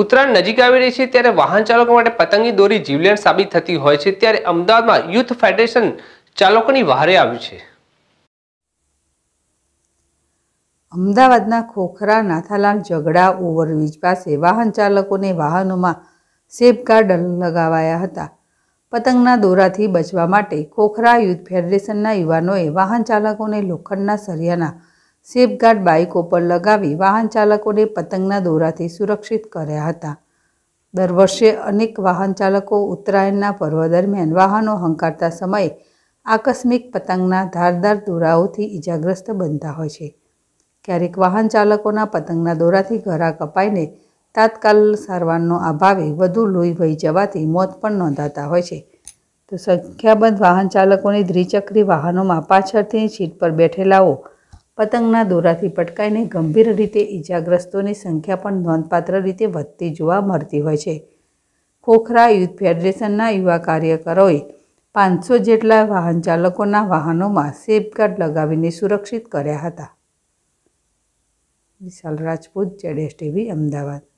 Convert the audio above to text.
ઉત્તરાયણ નજીક આવી રહી છે ત્યારે વાહન ચાલકો માટે પતંગની દોરી જીવલેણ સાબિત થતી હોય છે ત્યારે અમદાવાદમાં યુથ ફેડરેશન ચાલકોની વહારે આવ્યું છે અમદાવાદના ખોખરા નાથાલાલ ઝઘડા ઓવરબ્રિજ પાસે વાહન ચાલકોને વાહનોમાં સેફ ગાર્ડ લગાવાયા હતા પતંગના દોરાથી બચવા માટે ખોખરા યુથ ફેડરેશનના યુવાનોએ વાહન ચાલકોને લોખંડના સરિયાના સેફગાર્ડ બાઇકો પર લગાવી વાહન ચાલકોને પતંગના દોરાથી સુરક્ષિત કર્યા હતા દર વર્ષે અનેક વાહન ચાલકો ઉત્તરાયણના પર્વ દરમિયાન વાહનો હંકારતા સમયે આકસ્મિક પતંગના ધારદાર દોરાઓથી ઇજાગ્રસ્ત બનતા હોય છે ક્યારેક વાહન ચાલકોના પતંગના દોરાથી ઘરા કપાઈને તાત્કાલ સારવારનો અભાવે વધુ લોહી વહી જવાથી મોત પણ નોંધાતા હોય છે તો સંખ્યાબંધ વાહન ચાલકોની દ્વિચક્રી વાહનોમાં પાછળથી સીટ પર બેઠેલાઓ પતંગના દોરાથી પટકાઈને ગંભીર રીતે ઈજાગ્રસ્તોની સંખ્યા પણ નોંધપાત્ર રીતે વધતી જોવા મળતી હોય છે ખોખરા યુથ ફેડરેશનના યુવા કાર્યકરોએ પાંચસો જેટલા વાહન ચાલકોના વાહનોમાં સેફગાર્ડ લગાવીને સુરક્ષિત કર્યા હતા વિશાલ રાજપૂત જેડેશ ટીવી અમદાવાદ